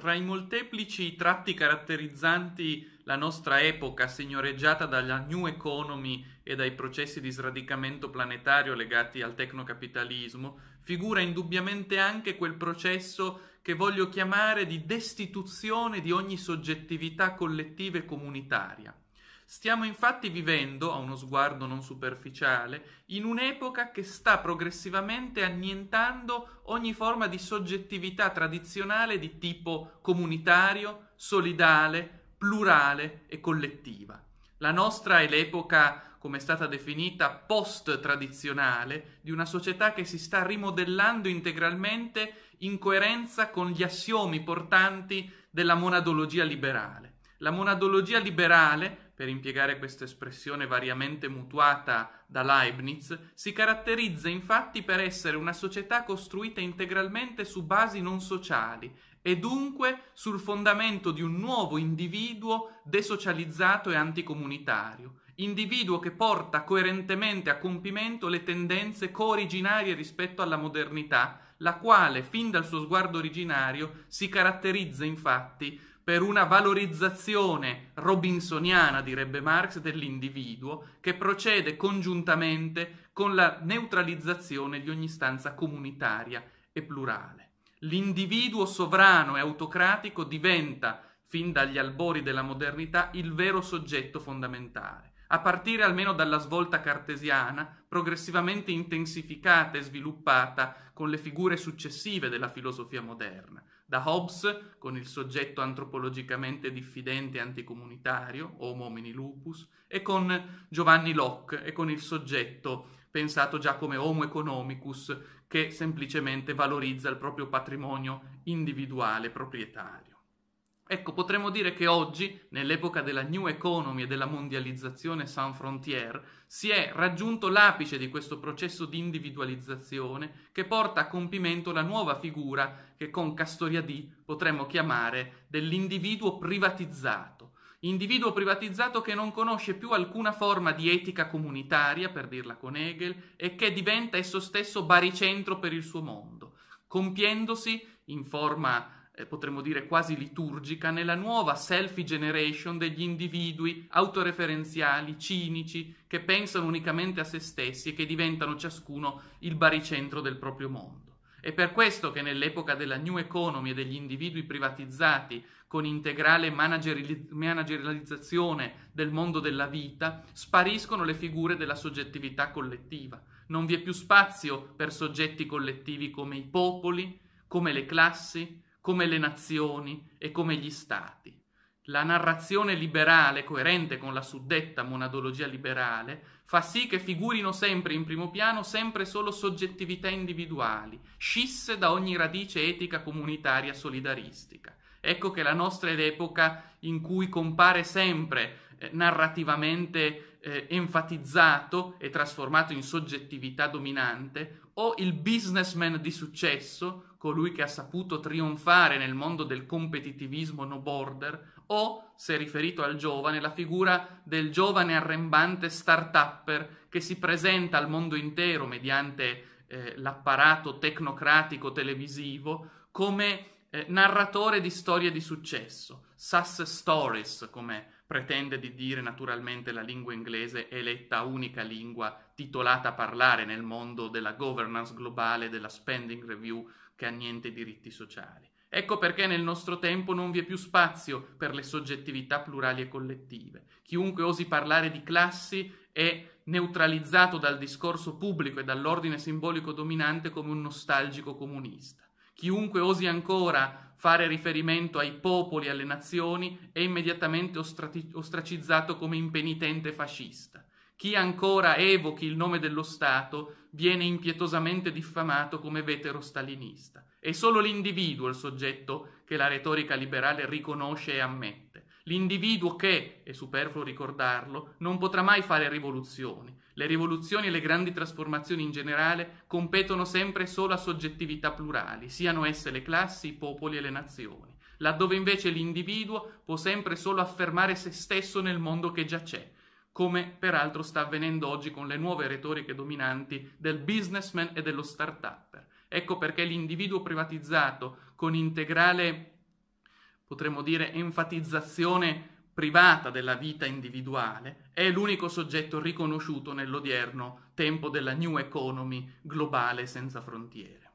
Tra i molteplici tratti caratterizzanti la nostra epoca, signoreggiata dalla New Economy e dai processi di sradicamento planetario legati al tecnocapitalismo, figura indubbiamente anche quel processo che voglio chiamare di destituzione di ogni soggettività collettiva e comunitaria. Stiamo infatti vivendo, a uno sguardo non superficiale, in un'epoca che sta progressivamente annientando ogni forma di soggettività tradizionale di tipo comunitario, solidale, plurale e collettiva. La nostra è l'epoca, come è stata definita, post-tradizionale di una società che si sta rimodellando integralmente in coerenza con gli assiomi portanti della monadologia liberale. La monadologia liberale, per impiegare questa espressione variamente mutuata da Leibniz, si caratterizza infatti per essere una società costruita integralmente su basi non sociali e dunque sul fondamento di un nuovo individuo desocializzato e anticomunitario, individuo che porta coerentemente a compimento le tendenze cooriginarie rispetto alla modernità, la quale fin dal suo sguardo originario si caratterizza infatti per una valorizzazione robinsoniana, direbbe Marx, dell'individuo che procede congiuntamente con la neutralizzazione di ogni stanza comunitaria e plurale. L'individuo sovrano e autocratico diventa, fin dagli albori della modernità, il vero soggetto fondamentale a partire almeno dalla svolta cartesiana, progressivamente intensificata e sviluppata con le figure successive della filosofia moderna, da Hobbes, con il soggetto antropologicamente diffidente e anticomunitario, Homo homini lupus, e con Giovanni Locke e con il soggetto pensato già come Homo economicus, che semplicemente valorizza il proprio patrimonio individuale proprietario. Ecco, potremmo dire che oggi, nell'epoca della New Economy e della mondializzazione sans frontier, si è raggiunto l'apice di questo processo di individualizzazione che porta a compimento la nuova figura che con Castoria D potremmo chiamare dell'individuo privatizzato. Individuo privatizzato che non conosce più alcuna forma di etica comunitaria, per dirla con Hegel, e che diventa esso stesso baricentro per il suo mondo, compiendosi in forma eh, potremmo dire quasi liturgica, nella nuova selfie generation degli individui autoreferenziali, cinici, che pensano unicamente a se stessi e che diventano ciascuno il baricentro del proprio mondo. È per questo che nell'epoca della New Economy e degli individui privatizzati con integrale managerializzazione del mondo della vita, spariscono le figure della soggettività collettiva. Non vi è più spazio per soggetti collettivi come i popoli, come le classi, come le nazioni e come gli stati. La narrazione liberale, coerente con la suddetta monadologia liberale, fa sì che figurino sempre in primo piano sempre solo soggettività individuali, scisse da ogni radice etica comunitaria solidaristica. Ecco che la nostra è l'epoca in cui compare sempre eh, narrativamente eh, enfatizzato e trasformato in soggettività dominante, o il businessman di successo, colui che ha saputo trionfare nel mondo del competitivismo no border, o, se riferito al giovane, la figura del giovane arrembante start-upper che si presenta al mondo intero mediante eh, l'apparato tecnocratico televisivo come eh, narratore di storie di successo, success stories, come pretende di dire naturalmente la lingua inglese è eletta unica lingua titolata a parlare nel mondo della governance globale, della spending review che ha niente diritti sociali. Ecco perché nel nostro tempo non vi è più spazio per le soggettività plurali e collettive. Chiunque osi parlare di classi è neutralizzato dal discorso pubblico e dall'ordine simbolico dominante come un nostalgico comunista. Chiunque osi ancora fare riferimento ai popoli e alle nazioni è immediatamente ostracizzato come impenitente fascista. Chi ancora evochi il nome dello Stato viene impietosamente diffamato come vetero stalinista. È solo l'individuo il soggetto che la retorica liberale riconosce e ammette. L'individuo che, è superfluo ricordarlo, non potrà mai fare rivoluzioni. Le rivoluzioni e le grandi trasformazioni in generale competono sempre solo a soggettività plurali, siano esse le classi, i popoli e le nazioni, laddove invece l'individuo può sempre solo affermare se stesso nel mondo che già c'è, come peraltro sta avvenendo oggi con le nuove retoriche dominanti del businessman e dello start-upper. Ecco perché l'individuo privatizzato con integrale potremmo dire enfatizzazione privata della vita individuale, è l'unico soggetto riconosciuto nell'odierno tempo della New Economy globale senza frontiere.